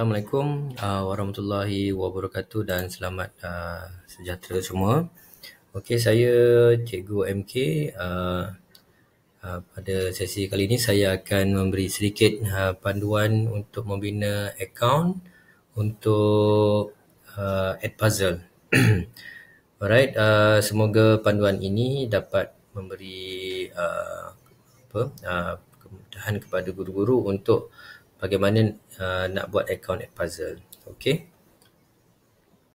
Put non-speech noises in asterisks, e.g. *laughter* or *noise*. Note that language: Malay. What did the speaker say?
Assalamualaikum uh, warahmatullahi wabarakatuh dan selamat uh, sejahtera semua. Okey, saya Cikgu MK. Uh, uh, pada sesi kali ini saya akan memberi sedikit uh, panduan untuk membina akaun untuk uh, Puzzle. *clears throat* Alright, uh, semoga panduan ini dapat memberi uh, apa uh, kemudahan kepada guru-guru untuk bagaimana uh, nak buat account at puzzle okay?